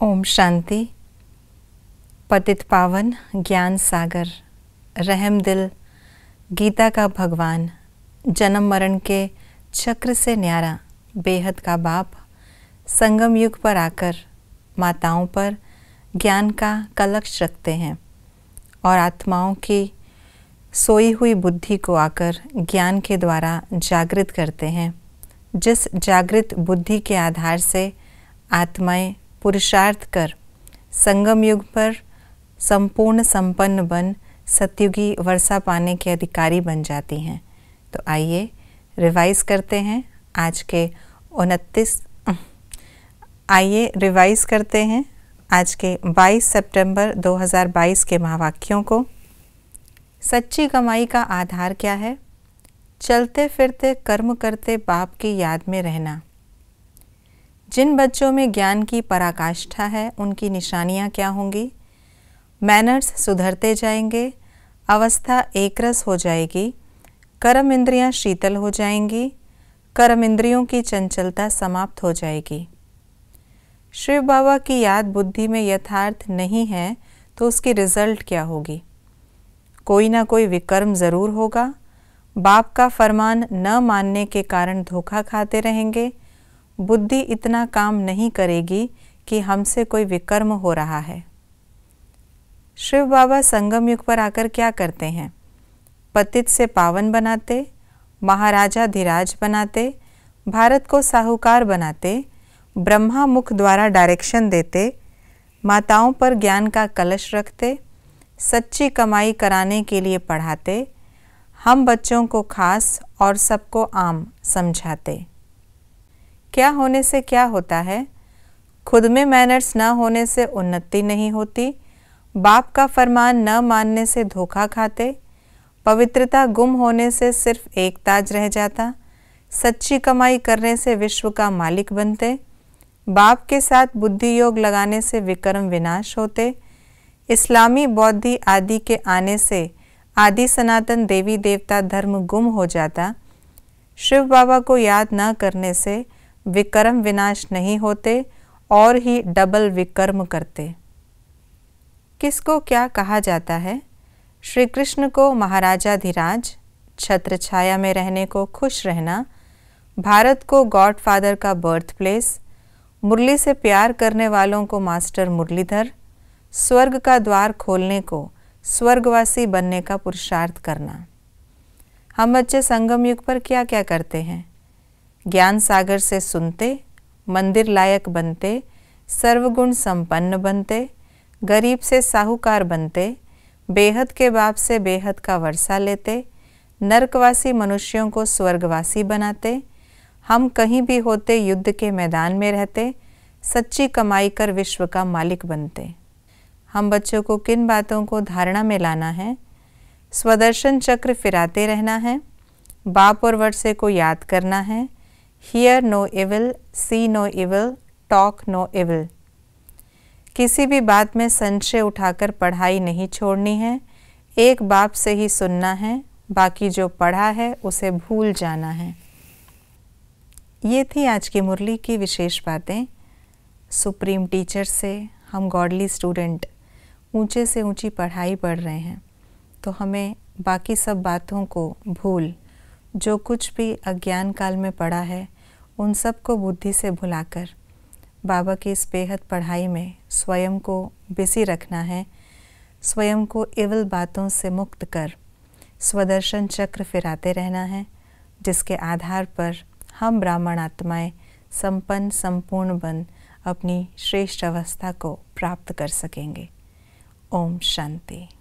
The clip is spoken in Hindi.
ओम शांति पतित पावन ज्ञान सागर रहम दिल गीता का भगवान जन्म मरण के चक्र से न्यारा बेहद का बाप संगम युग पर आकर माताओं पर ज्ञान का कलक्ष रखते हैं और आत्माओं की सोई हुई बुद्धि को आकर ज्ञान के द्वारा जागृत करते हैं जिस जागृत बुद्धि के आधार से आत्माएं पुरुषार्थ कर संगम युग पर संपूर्ण संपन्न बन सतयुगी वर्षा पाने के अधिकारी बन जाती हैं तो आइए रिवाइज करते हैं आज के उनतीस आइए रिवाइज करते हैं आज के 22 सितंबर 2022 के महावाक्यों को सच्ची कमाई का आधार क्या है चलते फिरते कर्म करते बाप की याद में रहना जिन बच्चों में ज्ञान की पराकाष्ठा है उनकी निशानियाँ क्या होंगी मैनर्स सुधरते जाएंगे अवस्था एकरस हो जाएगी कर्म इंद्रियाँ शीतल हो जाएंगी कर्म इंद्रियों की चंचलता समाप्त हो जाएगी शिव बाबा की याद बुद्धि में यथार्थ नहीं है तो उसकी रिजल्ट क्या होगी कोई ना कोई विकर्म ज़रूर होगा बाप का फरमान न मानने के कारण धोखा खाते रहेंगे बुद्धि इतना काम नहीं करेगी कि हमसे कोई विकर्म हो रहा है शिव बाबा संगम युग पर आकर क्या करते हैं पतित से पावन बनाते महाराजा धीराज बनाते भारत को साहूकार बनाते ब्रह्मा मुख द्वारा डायरेक्शन देते माताओं पर ज्ञान का कलश रखते सच्ची कमाई कराने के लिए पढ़ाते हम बच्चों को खास और सबको आम समझाते क्या होने से क्या होता है खुद में मैनर्स न होने से उन्नति नहीं होती बाप का फरमान न मानने से धोखा खाते पवित्रता गुम होने से सिर्फ एक ताज रह जाता सच्ची कमाई करने से विश्व का मालिक बनते बाप के साथ बुद्धि योग लगाने से विक्रम विनाश होते इस्लामी बौद्धि आदि के आने से आदि सनातन देवी देवता धर्म गुम हो जाता शिव बाबा को याद न करने से विक्रम विनाश नहीं होते और ही डबल विकर्म करते किसको क्या कहा जाता है श्री कृष्ण को महाराजा धीराज छत्र छाया में रहने को खुश रहना भारत को गॉडफादर का बर्थ प्लेस मुरली से प्यार करने वालों को मास्टर मुरलीधर स्वर्ग का द्वार खोलने को स्वर्गवासी बनने का पुरुषार्थ करना हम बच्चे संगम युग पर क्या क्या करते हैं ज्ञान सागर से सुनते मंदिर लायक बनते सर्वगुण संपन्न बनते गरीब से साहूकार बनते बेहद के बाप से बेहद का वर्षा लेते नरकवासी मनुष्यों को स्वर्गवासी बनाते हम कहीं भी होते युद्ध के मैदान में रहते सच्ची कमाई कर विश्व का मालिक बनते हम बच्चों को किन बातों को धारणा में लाना है स्वदर्शन चक्र फिराते रहना है बाप और वर्षे को याद करना है hear no evil see no evil talk no evil किसी भी बात में संशय उठाकर पढ़ाई नहीं छोड़नी है एक बाप से ही सुनना है बाकी जो पढ़ा है उसे भूल जाना है ये थी आज की मुरली की विशेष बातें सुप्रीम टीचर से हम गॉडली स्टूडेंट ऊंचे से ऊंची पढ़ाई पढ़ रहे हैं तो हमें बाकी सब बातों को भूल जो कुछ भी अज्ञान काल में पढ़ा है उन सब को बुद्धि से भुलाकर बाबा की इस बेहद पढ़ाई में स्वयं को बिजी रखना है स्वयं को एवल बातों से मुक्त कर स्वदर्शन चक्र फिराते रहना है जिसके आधार पर हम ब्राह्मण आत्माएं संपन्न संपूर्ण बन अपनी श्रेष्ठ अवस्था को प्राप्त कर सकेंगे ओम शांति